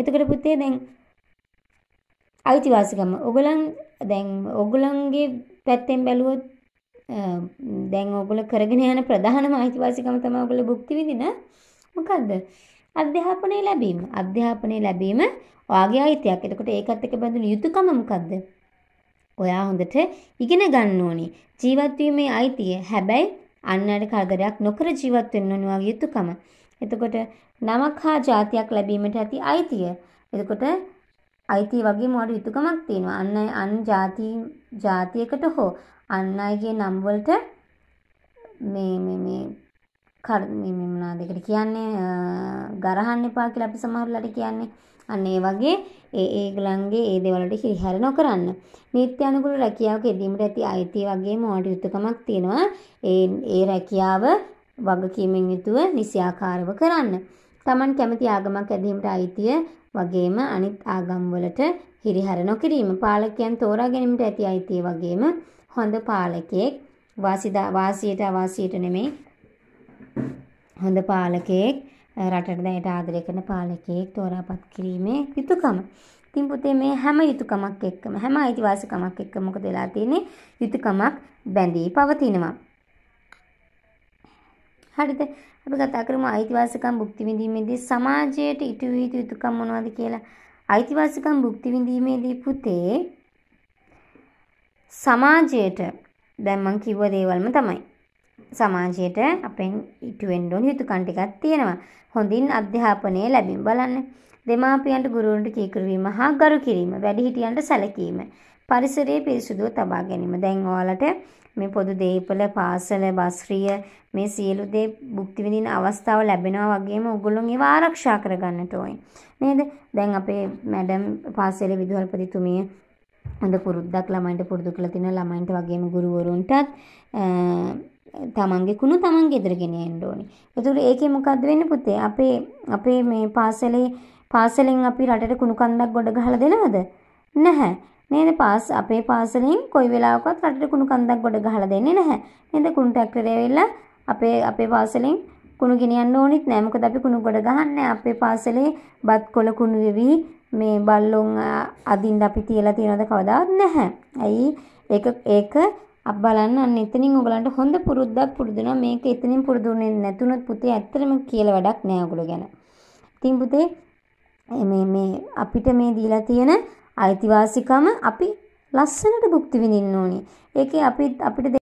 එතකොට පුතේ දැන් අයිතිවාසිකම ඔගලන් දැන් ඔගුලන්ගේ පැත්තෙන් බැලුවොත් දැන් ඔගොල කරගෙන යන ප්‍රධානම අයිතිවාසිකම තම ඔගොල භුක්ති විදින මොකක්ද අධ්‍යාපනය ලැබීම අධ්‍යාපනය ලැබීම ඔයාගේ අයිතියක් එතකොට ඒකත් එක බඳුන යුතුකම මොකක්ද ඔයා හොඳට ඉගෙන ගන්න ඕනේ ජීවත්වීමේ අයිතිය හැබැයි අන්නට කරදරයක් නොකර ජීවත් වෙන්න ඕනේ වගේ යුතුකම එතකොට නමක් හා જાතියක් ලැබීමට ඇති අයිතිය. එතකොට අයිතිය වගේ මොකට යුතුයකමක් තියෙනවා. අන් අය අන් જાති જાතියකට හෝ අන් අයගේ නම් වලට මේ මේ මේ කර මේ මේ මොනවාද ඒකට කියන්නේ ගරහන්න එපා කියලා අපි සමහරලාට කියන්නේ. අන්න ඒ වගේ ඒ ඒගලන්ගේ ඒ දේවල්ට හිරිහැර නොකරන්න. නීත්‍ය අනුකූල රැකියාවක යෙදීමට ඇති අයිතිය වගේම ඕනට යුතුයකමක් තියෙනවා. ඒ ඒ රැකියාව වගකීමෙන් යුතුව නිසියාකාරව කරන්න. Taman කැමති ආගමක් ඇදීමට අයිතිය වගේම අනිත් ආගම්වලට හිරිහැර නොකිරීම පාලකයන් තෝරා ගැනීමට ඇති අයිතිය වගේම හොඳ පාලකයෙක් වාසිදා වාසියට අවාසියට නෙමෙයි හොඳ පාලකයෙක් රටට දැයට ආදරය කරන පාලකයෙක් තෝරාපත් කිරීමේ යුතුයකම ඉතින් පුතේ මේ හැම යුතුයකමක් එක්කම හැම අයිතිවාසිකමක් එක්කම මොකද වෙලා තියෙන්නේ යුතුයකමක් බැඳී පවතිනවා හරිද? අපි කතා කරමු අයිතිවාසිකම් භුක්ති විඳීමේදී සමාජයට ඉටු විය යුතු යුතුකම් මොනවද කියලා. අයිතිවාසිකම් භුක්ති විඳීමේදී පුතේ සමාජයට දැන් මම කිව්ව දේවල්ම තමයි. සමාජයට අපෙන් ඉටු වෙන්න ඕන යුතුකම් ටිකක් තියෙනවා. හොඳින් අධ්‍යාපනය ලැබෙන්න බලන්න. දෙමාපියන්ට ගුරුවරුන්ට කීකරු වීම හා ගරු කිරීම, වැඩිහිටියන්ට සැලකීම, පරිසරය පිරිසුදුව තබා ගැනීම. දැන් ඔයාලට මේ පොදු දේපල, පාසල, බස්රිය මේ සියලු දේ භුක්ති විඳින අවස්ථාව ලැබෙනවා වගේම ඕගොල්ලෝ ඒව ආරක්ෂා කරගන්නට ඕනේ. නේද? දැන් අපේ මැඩම් පාසලේ විදුහල්පතිතුමිය හොඳ පුරුද්දක් ළමයින්ට පුරුදු කරලා තිනවා ළමයින්ට වගේම ගුරුවරුන්ටත් තමන්ගේ කුණු තමන් ගෙදරගෙන එන්න ඕනේ. ඒතර ඒකේ මොකද්ද වෙන්නේ පුතේ? අපේ අපේ මේ පාසලේ පාසලෙන් අපි රටට කුණු කන්දක් ගොඩ ගහලා දෙනවද? නැහැ. නේද පාස් අපේ පාසලින් කොයි වෙලාවකවත් රටට කුණු කන්දක් ගොඩ ගහලා දෙන්නේ නැහැ. නේද කුණු ට්‍රැක්ටරය ඇවිල්ලා අපේ අපේ පාසලින් කුණු ගෙනියන්න ඕනෙත් නැහැ. මොකද අපි කුණු ගොඩ ගහන්නේ අපේ පාසලේ බත් කොළ කුණු වෙවි මේ බල්ලොන් අදින්න අපි තියලා තියනවද කවදාවත් නැහැ. ඇයි ඒක ඒක අප බලන්න අන්න එතනින් ඔයගලන්ට හොඳ පුරුද්දක් පුරුදුනවා මේක එතනින් පුරුදුනේ නැතුනොත් පුතේ ඇත්තටම කියලා වැඩක් නැහැ ඔයගොල්ලෝ ගැන. ඉතින් පුතේ මේ මේ අපිට මේ දීලා තියෙන අයිතිවාසිකම අපි ලස්සනට භුක්ති විඳින්න ඕනේ. ඒකේ අපි අපිට